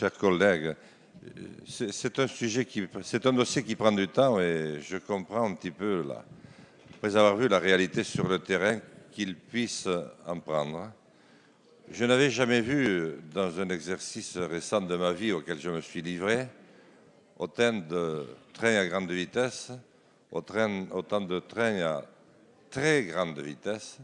Chers collègues, euh, c'est un sujet qui, c'est un dossier qui prend du temps et je comprends un petit peu là, après avoir vu la réalité sur le terrain, qu'il puisse en prendre. Je n'avais jamais vu euh, dans un exercice récent de ma vie auquel je me suis livré, autant de trains à grande vitesse, autant de trains à très grande vitesse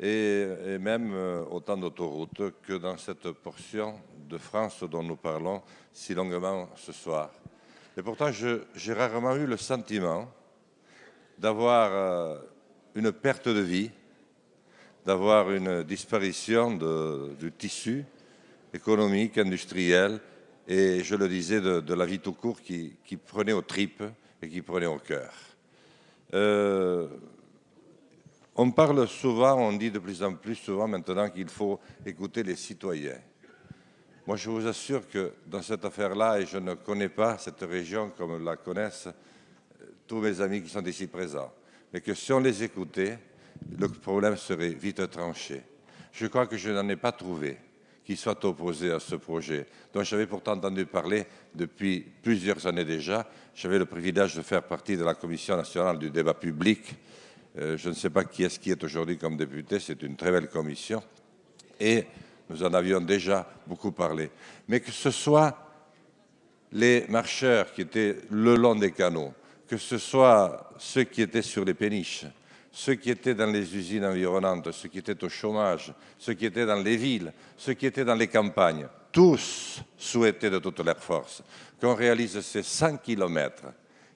et, même euh, autant d'autoroutes que dans cette portion de France dont nous parlons si longuement ce soir. Et pourtant, j'ai rarement eu le sentiment d'avoir euh, une perte de vie, d'avoir une disparition du tissu économique, industriel, et je le disais, de, la vie tout court qui, prenait aux tripes et qui prenait au cœur. Euh, on parle souvent, on dit de plus en plus souvent maintenant qu'il faut écouter les citoyens. Moi, je vous assure que dans cette affaire-là, et je ne connais pas cette région comme la connaissent euh, tous mes amis qui sont ici présents, mais que si on les écoutait, le problème serait vite tranché. Je crois que je n'en ai pas trouvé qui soit opposé à ce projet, dont j'avais pourtant entendu parler depuis plusieurs années déjà. J'avais le privilège de faire partie de la Commission nationale du débat public. Euh, je ne sais pas qui est-ce qui est aujourd'hui comme député, c'est une très belle commission. Et nous en avions déjà beaucoup parlé, mais que ce soit les marcheurs qui étaient le long des canaux, que ce soit ceux qui étaient sur les péniches, ceux qui étaient dans les usines environnantes, ceux qui étaient au chômage, ceux qui étaient dans les villes, ceux qui étaient dans les campagnes, tous souhaitaient de toute leur force qu'on réalise ces 100 km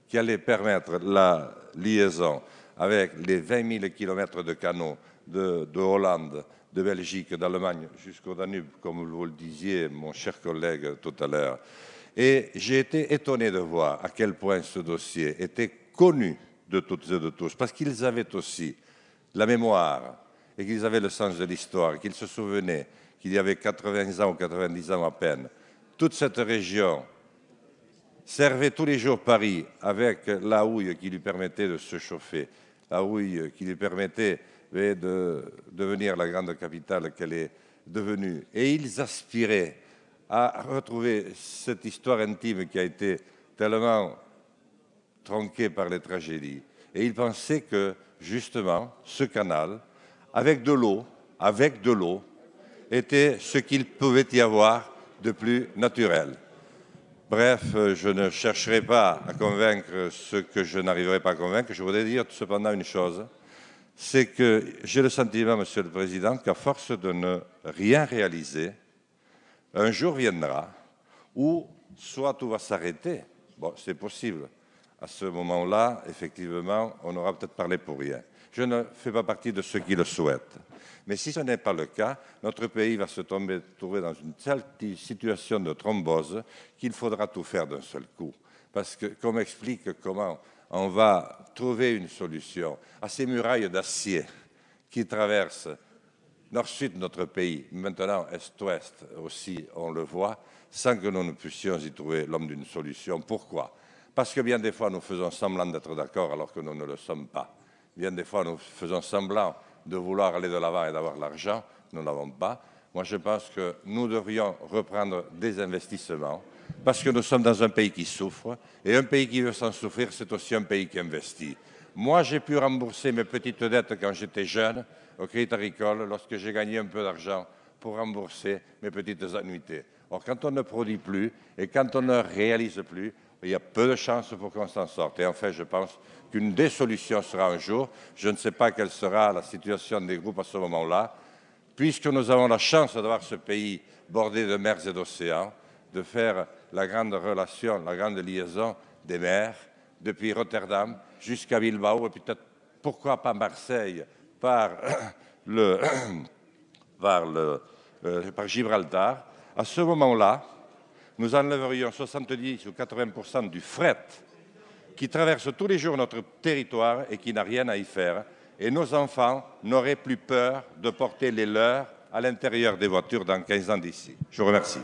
qui allaient permettre la liaison avec les 20 000 km de canaux de, Hollande, de Belgique, d'Allemagne jusqu'au Danube, comme vous le disiez, mon cher collègue, tout à l'heure. Et j'ai été étonné de voir à quel point ce dossier était connu de toutes et de tous, parce qu'ils avaient aussi la mémoire et qu'ils avaient le sens de l'histoire, qu'ils se souvenaient qu'il y avait 80 ans ou 90 ans à peine. Toute cette région servait tous les jours Paris avec la houille qui lui permettait de se chauffer la ah rouille euh, qui lui permettait eh, de devenir la grande capitale qu'elle est devenue. Et ils aspiraient à retrouver cette histoire intime qui a été tellement tronquée par les tragédies. Et ils pensaient que, justement, ce canal, avec de l'eau, avec de l'eau, était ce qu'il pouvait y avoir de plus naturel. Bref, euh, je ne chercherai pas à convaincre ceux que je n'arriverai pas à convaincre. Je voudrais dire cependant une chose, c'est que j'ai le sentiment, Monsieur le Président, qu'à force de ne rien réaliser, un jour viendra où soit tout va s'arrêter, bon, c'est possible, à ce moment-là, effectivement, on aura peut-être parlé pour rien. Je ne fais pas partie de ceux qui le souhaitent. Mais si ce n'est pas le cas, notre pays va se trouver dans une telle situation de thrombose qu'il faudra tout faire d'un seul coup. Parce qu'on m'explique comment on va trouver une solution à ces murailles d'acier qui traversent nord-sud notre pays, maintenant est-ouest aussi, on le voit, sans que nous ne puissions y trouver l'homme d'une solution. Pourquoi parce que bien des fois, nous faisons semblant d'être d'accord alors que nous ne le sommes pas. Bien des fois, nous faisons semblant de vouloir aller de l'avant et d'avoir l'argent. Nous ne l'avons pas. Moi, je pense que nous devrions reprendre des investissements parce que nous sommes dans un pays qui souffre. Et un pays qui veut s'en souffrir, c'est aussi un pays qui investit. Moi, j'ai pu rembourser mes petites dettes quand j'étais jeune au Crédit Agricole, lorsque j'ai gagné un peu d'argent pour rembourser mes petites annuités. Or, quand on ne produit plus et quand on ne réalise plus, il y a peu de chances pour qu'on s'en sorte. Et en fait, je pense qu'une des solutions sera un jour, je ne sais pas quelle sera la situation des groupes à ce moment-là, puisque nous avons la chance d'avoir ce pays bordé de mers et d'océans, de faire la grande relation, la grande liaison des mers, depuis Rotterdam jusqu'à Bilbao, et peut-être pourquoi pas Marseille par, euh, par Gibraltar. À ce moment-là, nous enlèverions 70 ou 80 du fret qui traverse tous les jours notre territoire et qui n'a rien à y faire. Et nos enfants n'auraient plus peur de porter les leurs à l'intérieur des voitures dans 15 ans d'ici. Je vous remercie.